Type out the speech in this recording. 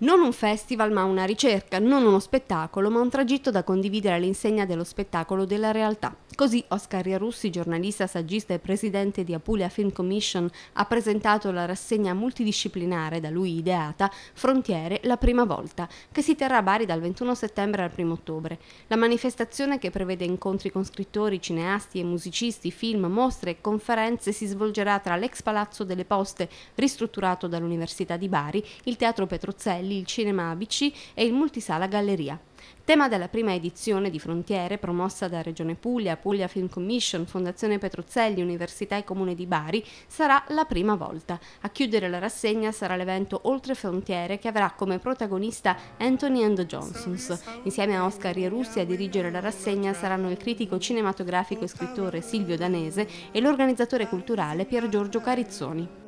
Non un festival ma una ricerca, non uno spettacolo ma un tragitto da condividere all'insegna dello spettacolo della realtà. Così Oscar Iarussi, giornalista, saggista e presidente di Apulia Film Commission, ha presentato la rassegna multidisciplinare da lui ideata Frontiere la prima volta, che si terrà a Bari dal 21 settembre al 1 ottobre. La manifestazione che prevede incontri con scrittori, cineasti e musicisti, film, mostre e conferenze si svolgerà tra l'ex Palazzo delle Poste, ristrutturato dall'Università di Bari, il Teatro Petruzzelli il cinema ABC e il multisala Galleria. Tema della prima edizione di Frontiere, promossa da Regione Puglia, Puglia Film Commission, Fondazione Petruzzelli, Università e Comune di Bari, sarà la prima volta. A chiudere la rassegna sarà l'evento Oltre Frontiere che avrà come protagonista Anthony and the Johnsons. Insieme a Oscar Ierussi a dirigere la rassegna saranno il critico cinematografico e scrittore Silvio Danese e l'organizzatore culturale Pier Giorgio Carizzoni.